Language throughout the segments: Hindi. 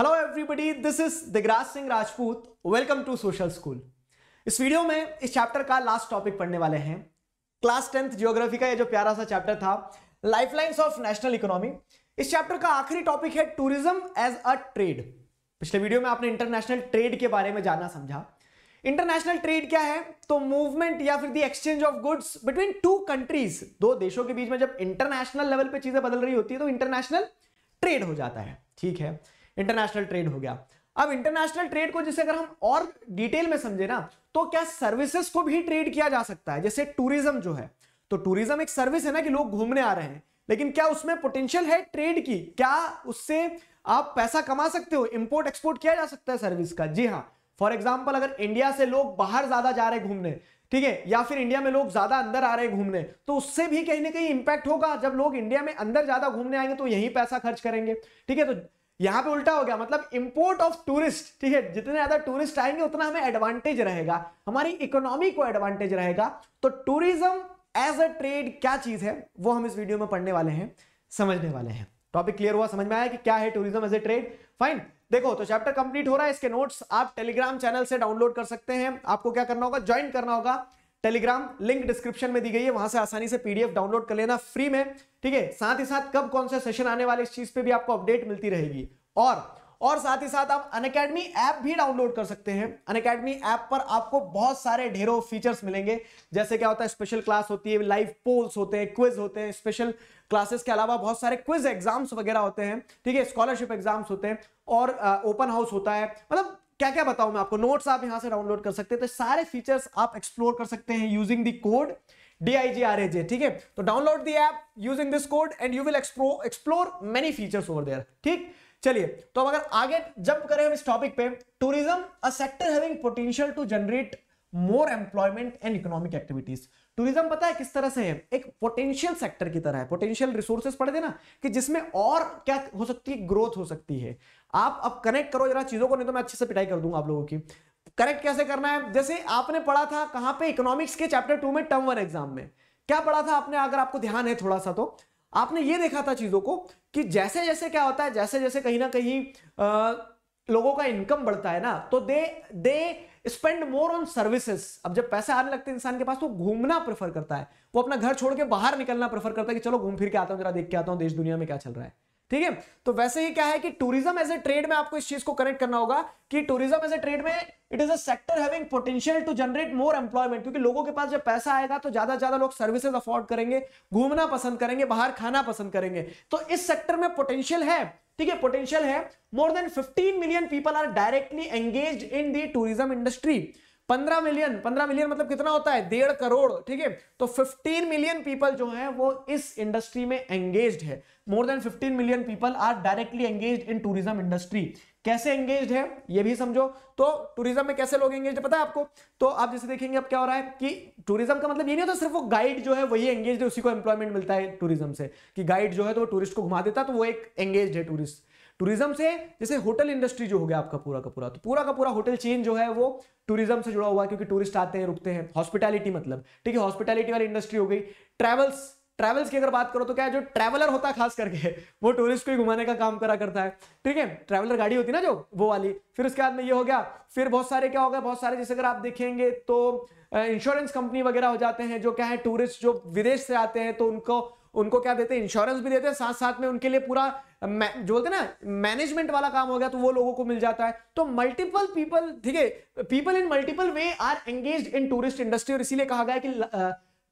hello everybody this is Digraj Singh Rajput welcome to social school इस वीडियो में इस चैप्टर का लास्ट टॉपिक पढ़ने वाले हैं क्लास टेंथ जियोग्राफी का ये जो प्यारा सा चैप्टर था लाइफलाइंस ऑफ नेशनल इकोनॉमी इस चैप्टर का आखिरी टॉपिक है टूरिज्म एज अ ट्रेड पिछले वीडियो में आपने इंटरनेशनल ट्रेड के बारे में जाना समझा इंटरनेशनल ट्रेड क्या है तो मूवमेंट या फिर the exchange of goods between two countries दो देशों के बीच में जब इंटरनेशनल लेवल पे चीजें बदल रही होती है तो इंटरनेशनल ट्रेड हो जाता है ठीक है इंटरनेशनल ट्रेड हो गया अब इंटरनेशनल ट्रेड को जैसे अगर हम और डिटेल में समझे ना तो क्या सर्विसेज को भी ट्रेड किया जा सकता है जैसे टूरिज्म जो है तो टूरिज्म एक सर्विस है ना कि लोग घूमने आ रहे हैं लेकिन क्या उसमें पोटेंशियल है ट्रेड की क्या उससे आप पैसा कमा सकते हो इंपोर्ट एक्सपोर्ट किया जा सकता है सर्विस का जी हाँ फॉर एग्जाम्पल अगर इंडिया से लोग बाहर ज्यादा जा रहे घूमने ठीक है या फिर इंडिया में लोग ज्यादा अंदर आ रहे हैं घूमने तो उससे भी कहीं ना कहीं इंपैक्ट होगा जब लोग इंडिया में अंदर ज्यादा घूमने आएंगे तो यही पैसा खर्च करेंगे ठीक है तो यहां पे उल्टा हो गया मतलब इंपोर्ट ऑफ टूरिस्ट ठीक है जितने ज्यादा टूरिस्ट आएंगे उतना हमें एडवांटेज रहेगा हमारी इकोनॉमी को एडवांटेज रहेगा तो टूरिज्म एज अ ट्रेड क्या चीज है वो हम इस वीडियो में पढ़ने वाले हैं समझने वाले हैं टॉपिक क्लियर हुआ समझ में आया कि क्या है tourism as a trade fine देखो तो चैप्टर कंप्लीट हो रहा है इसके नोट्स आप टेलीग्राम चैनल से डाउनलोड कर सकते हैं आपको क्या करना होगा ज्वाइन करना होगा टेलीग्राम लिंक डिस्क्रिप्शन में दी गई है वहां से आसानी से पीडीएफ डाउनलोड कर लेना फ्री में ठीक है साथ ही साथ कब कौन सा से सेशन आने वाले इस चीज पे भी आपको अपडेट मिलती रहेगी और और साथ ही साथ आप अन अकेडमी ऐप भी डाउनलोड कर सकते हैं अन अकेडमी ऐप पर आपको बहुत सारे ढेरों फीचर्स मिलेंगे जैसे क्या होता है स्पेशल क्लास होती है लाइव पोल्स होते हैं क्विज होते हैं स्पेशल क्लासेस के अलावा बहुत सारे क्विज एग्जाम्स वगैरह होते हैं ठीक है स्कॉलरशिप एग्जाम्स होते हैं और ओपन हाउस होता है मतलब क्या क्या बताऊं मैं आपको नोट्स आप यहां से डाउनलोड कर सकते हैं तो सारे फीचर्स आप एक्सप्लोर कर सकते हैं यूजिंग दी कोड DIGRAJ ठीक है तो download the app using this code and you will explore many features over there ठीक चलिए तो अब अगर आगे जंप करें हम इस टॉपिक पे tourism a sector having potential to generate more employment and economic activities tourism पता है किस तरह से है एक पोटेंशियल सेक्टर की तरह है पोटेंशियल रिसोर्सेस पढ़ देना कि जिसमें और क्या हो सकती है ग्रोथ हो सकती है आप अब कनेक्ट करो जरा चीजों को नहीं तो मैं अच्छे से पिटाई कर दूंगा आप लोगों की करेक्ट कैसे करना है जैसे आपने पढ़ा था कहां पे इकोनॉमिक्स के चैप्टर टू में टर्म वन एग्जाम में क्या पढ़ा था आपने अगर आपको ध्यान है थोड़ा सा तो आपने ये देखा था चीजों को कि जैसे जैसे क्या होता है जैसे जैसे कहीं ना कहीं लोगों का इनकम बढ़ता है ना तो they they spend more on services अब जब पैसे आने लगते हैं इंसान के पास तो घूमना प्रेफर करता है वो अपना घर छोड़ के बाहर निकलना प्रेफर करता है कि चलो घूम फिर के आता हूँ जरा देख के आता हूँ देश दुनिया में क्या चल रहा है ठीक है तो वैसे ही क्या है कि टूरिज्म एज ए ट्रेड में आपको इस चीज को कनेक्ट करना होगा कि टूरिज्म एज ए ट्रेड में it is a sector having potential to generate more employment क्योंकि लोगों के पास जब पैसा आएगा तो ज्यादा ज्यादा लोग सर्विसेज अफोर्ड करेंगे घूमना पसंद करेंगे बाहर खाना पसंद करेंगे तो इस सेक्टर में पोटेंशियल है ठीक है पोटेंशियल है more than fifteen million people are directly engage in the tourism industry पंद्रह मिलियन पंद्रह मिलियन मतलब कितना होता है डेढ़ करोड़ ठीक है तो फिफ्टीन मिलियन पीपल जो है वो इस इंडस्ट्री में एंगेज है more than fifteen million people are directly engage in tourism industry कैसे एंगेज है ये भी समझो तो टूरिज्म में कैसे लोग एंगेज पता है आपको तो आप जैसे देखेंगे अब क्या हो रहा है कि टूरिज्म का मतलब ये नहीं होता सिर्फ वो गाइड जो है वही एंगेज है उसी को एम्प्लॉयमेंट मिलता है टूरिज्म से कि गाइड जो है तो वो टूरिस्ट को घुमा देता तो वो एक एंगेज है टूरिस्ट टूरिज्म से जैसे होटल इंडस्ट्री जो हो गया आपका पूरा का पूरा तो पूरा का पूरा होटल चेन जो है वो टूरिज्म से जुड़ा हुआ है क्योंकि टूरिस्ट आते हैं रुकते हैं हॉस्पिटैलिटी मतलब ठीक है हॉस्पिटैलिटी वाली इंडस्ट्री हो गई ट्रैवल्स ट्रैवल्स की अगर बात करो तो क्या है जो ट्रैवलर होता है खास करके वो टूरिस्ट को ही घुमाने का काम करा करता है ठीक है ट्रैवलर गाड़ी होती ना जो वो वाली फिर उसके बाद में ये हो गया फिर बहुत सारे क्या हो गया बहुत सारे जैसे अगर आप देखेंगे तो इंश्योरेंस कंपनी वगैरह हो जाते हैं जो क्या है टूरिस्ट जो विदेश से आते हैं तो उनको उनको क्या देते हैं इंश्योरेंस भी देते हैं साथ साथ में उनके लिए पूरा जो बोलते ना मैनेजमेंट वाला काम हो गया तो वो लोगों को मिल जाता है तो मल्टीपल पीपल ठीक है people in multiple way are engage in tourist industry और इसीलिए कहा गया कि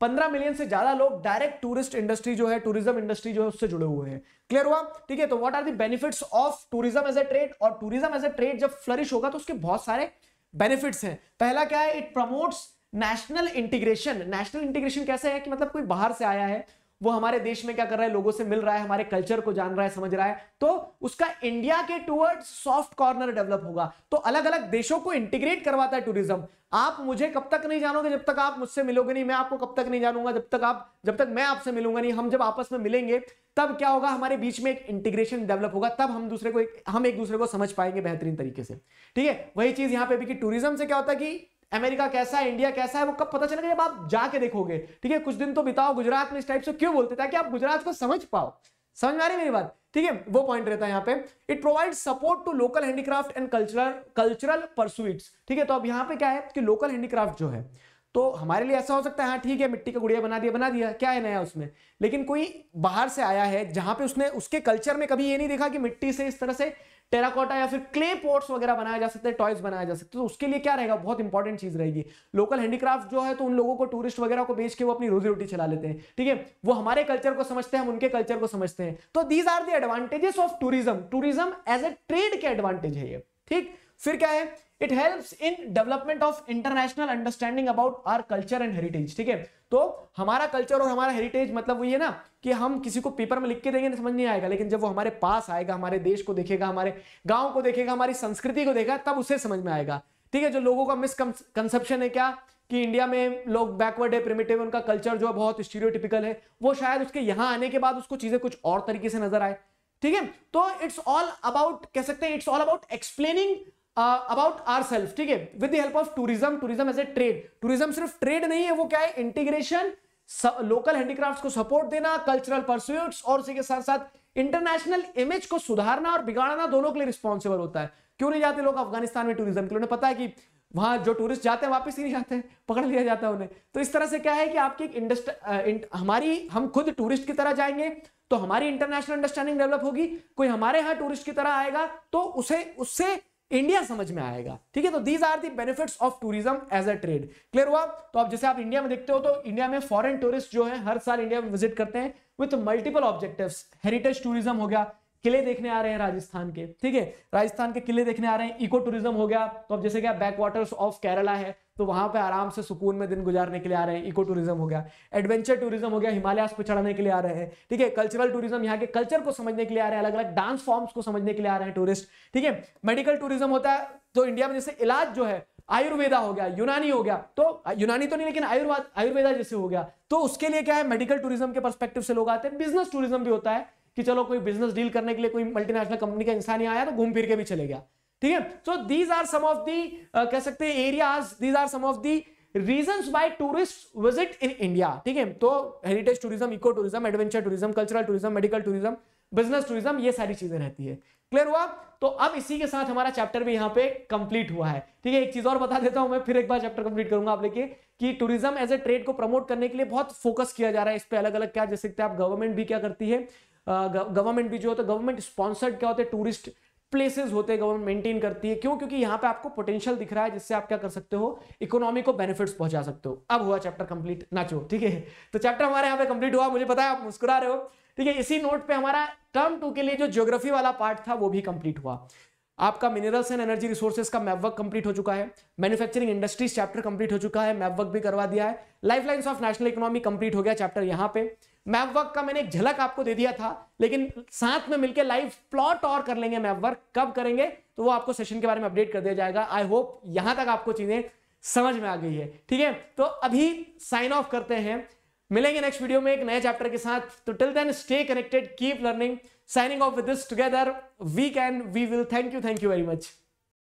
पंद्रह मिलियन से ज्यादा लोग डायरेक्ट टूरिस्ट इंडस्ट्री जो है टूरिज्म इंडस्ट्री जो है उससे जुड़े हुए हैं क्लियर हुआ ठीक है तो what are the benefits of tourism as a trade और टूरिज्म एज ए ट्रेड जब फ्लरिश होगा तो उसके बहुत सारे बेनिफिट्स हैं पहला क्या है it promotes national integration national integration कैसे है कि मतलब कोई बाहर से आया है वो हमारे देश में क्या कर रहा है लोगों से मिल रहा है हमारे कल्चर को जान रहा है समझ रहा है तो उसका इंडिया के टूवर्ड सॉफ्ट कॉर्नर डेवलप होगा तो अलग अलग देशों को इंटीग्रेट करवाता है टूरिज्म आप मुझे कब तक नहीं जानोगे जब तक आप मुझसे मिलोगे नहीं मैं आपको कब तक नहीं जानूंगा जब तक आप जब तक मैं आपसे मिलूंगा नहीं हम जब आपस में मिलेंगे तब क्या होगा हमारे बीच में एक इंटीग्रेशन डेवलप होगा तब हम दूसरे को एक, हम एक दूसरे को समझ पाएंगे बेहतरीन तरीके से ठीक है वही चीज यहाँ पे भी कि टूरिज्म से क्या होता है कि अमेरिका कैसा है इंडिया कैसा है वो कब पता चलेगा जब आप जाके देखोगे ठीक है कुछ दिन तो बिताओ गुजरात में इस टाइप से क्यों बोलते ताकि आप गुजरात को समझ पाओ समझ में आ रही मेरी बात ठीक है वो पॉइंट रहता है यहाँ पे it provide support to local handicraft and cultural cultural pursuits ठीक है तो अब यहाँ पे क्या है कि लोकल हैंडीक्राफ्ट जो है तो हमारे लिए ऐसा हो सकता है हाँ ठीक है मिट्टी का गुड़िया बना दिया बना दिया क्या है नया उसमें लेकिन कोई बाहर से आया है जहां पे उसने उसके कल्चर में कभी ये नहीं देखा कि मिट्टी से इस तरह से टेराकोटा या फिर क्ले पोर्ट्स वगैरह बनाया जा सकते हैं टॉयज बनाया जा सकते हैं तो उसके लिए क्या रहेगा बहुत इंपॉर्टेंट चीज रहेगी लोकल हैंडीक्राफ्ट जो है तो उन लोगों को टूरिस्ट वगैरह को बेच के वो अपनी रोजी रोटी चला लेते हैं ठीक है वो हमारे कल्चर को समझते हैं हम उनके कल्चर को समझते हैं तो these are the advantages of tourism tourism as a trade के एडवांटेज है ये ठीक फिर क्या है it helps in development of international understanding about our culture and heritage ठीक है तो हमारा कल्चर और हमारा हेरिटेज मतलब वही है ना कि हम किसी को पेपर में लिख के देंगे ना समझ नहीं आएगा लेकिन जब वो हमारे पास आएगा हमारे देश को देखेगा हमारे गांव को देखेगा हमारी संस्कृति को देखेगा तब उसे समझ में आएगा ठीक है जो लोगों का मिसकंसेप्शन है क्या कि इंडिया में लोग बैकवर्ड है प्रिमेटिव है उनका कल्चर जो है बहुत स्टीरियोटिपिकल है वो शायद उसके यहाँ आने के बाद उसको चीजें कुछ और तरीके से नजर आए ठीक है तो इट्स ऑल अबाउट कह सकते हैं it's all about explaining about our self ठीक है with the help of tourism tourism as a trade tourism सिर्फ ट्रेड नहीं है वो क्या है इंटीग्रेशन लोकल हैंडीक्राफ्ट को सपोर्ट देना कल्चरल परस्यूट और उसी के साथ साथ इंटरनेशनल इमेज को सुधारना और बिगाड़ना दोनों के लिए रिस्पॉन्सिबल होता है क्यों नहीं जाते लोग अफगानिस्तान में टूरिज्म के लिए उन्हें पता है कि वहां जो टूरिस्ट जाते हैं वापस ही नहीं जाते पकड़ लिया जाता है उन्हें तो इस तरह से क्या है कि आपकी एक इंडस्ट हमारी हम खुद टूरिस्ट की तरह जाएंगे तो हमारी इंटरनेशनल अंडरस्टैंडिंग डेवलप होगी कोई हमारे यहां टूरिस्ट की तरह आएगा तो उसे उससे इंडिया समझ में आएगा ठीक है तो these are the benefits of tourism as a trade clear हुआ तो आप जैसे आप इंडिया में देखते हो तो इंडिया में फॉरेन टूरिस्ट जो है हर साल इंडिया में विजिट करते हैं with multiple objective heritage tourism हो गया किले देखने आ रहे हैं राजस्थान के ठीक है राजस्थान के किले देखने आ रहे हैं इको टूरिज्म हो गया तो अब जैसे क्या बैक वाटर्स ऑफ केरला है तो वहां पे आराम से सुकून में दिन गुजारने के लिए आ रहे हैं इको टूरिज्म हो गया एडवेंचर टूरिज्म हो गया हिमालयास पे चढ़ाने के लिए आ रहे हैं ठीक है कल्चरल टूरिज्म यहाँ के कल्चर को समझने के लिए आ रहे हैं अलग अलग डांस फॉर्म्स को समझने के लिए आ रहे हैं टूरिस्ट ठीक है मेडिकल टूरिज्म होता है तो इंडिया में जैसे इलाज जो है आयुर्वेदा हो गया यूनानी हो गया तो यूनानी तो नहीं लेकिन आयुर्वाद आयुर्वेदा जैसे हो गया तो उसके लिए क्या है मेडिकल टूरिज्म के परस्पेक्टिव से लोग आते हैं बिजनेस टूरिज्म भी होता है कि चलो कोई बिजनेस डील करने के लिए कोई मल्टीनेशनल कंपनी का इंसान यहाँ आया तो घूम फिर के भी चले गया ठीक है so these are some of the कह सकते हैं areas these are some of the reason by tourist visit in India ठीक है तो heritage tourism eco tourism adventure tourism cultural tourism medical tourism business tourism ये सारी चीजें रहती है क्लियर हुआ तो अब इसी के साथ हमारा चैप्टर भी यहाँ पे कंप्लीट हुआ है ठीक है एक चीज और बता देता हूं मैं फिर एक बार चैप्टर कंप्लीट करूंगा आप लेके कि टूरिज्म एज ए ट्रेड को प्रमोट करने के लिए बहुत फोकस किया जा रहा है इस पर अलग अलग क्या जैसे आप गवर्नमेंट भी क्या करती है गवर्नमेंट uh, भी जो होता है गवर्नमेंट तो स्पॉन्सर्ड क्या होते हैं टूरिस्ट प्लेसेस होते हैं गवर्नमेंट मेंटेन करती है क्यों क्योंकि यहां पे आपको पोटेंशियल दिख रहा है जिससे आप क्या कर सकते हो इकोनॉमी को बेनिफिट्स पहुंचा सकते हो अब हुआ चैप्टर कंप्लीट नाचो ठीक है तो चैप्टर हमारे यहाँ पे कंप्लीट हुआ मुझे पता है आप मुस्कुरा रहे हो ठीक है इसी नोट पे हमारा टर्म टू के लिए जो ज्योग्राफी वाला पार्ट था वो भी कंप्लीट हुआ आपका मिनरल्स एंड एनर्जी रिसोर्सेज का मैपवर्क कंप्लीट हो चुका है मैन्युफैक्चरिंग इंडस्ट्रीज चैप्टर कंप्लीट हो चुका है मैपवर्क भी करवा दिया है life of national economy complete हो गया चैप्टर यहाँ पे मैपवर्क वर्क का मैंने एक झलक आपको दे दिया था लेकिन साथ में मिलकर लाइव प्लॉट और कर लेंगे मैपवर्क कब करेंगे तो वो आपको सेशन के बारे में अपडेट कर दिया जाएगा आई होप यहां तक आपको चीजें समझ में आ गई है ठीक है तो अभी साइन ऑफ करते हैं मिलेंगे नेक्स्ट वीडियो में एक नए चैप्टर के साथ तो till then stay connected keep learning signing off with this together we can we will thank you thank you very much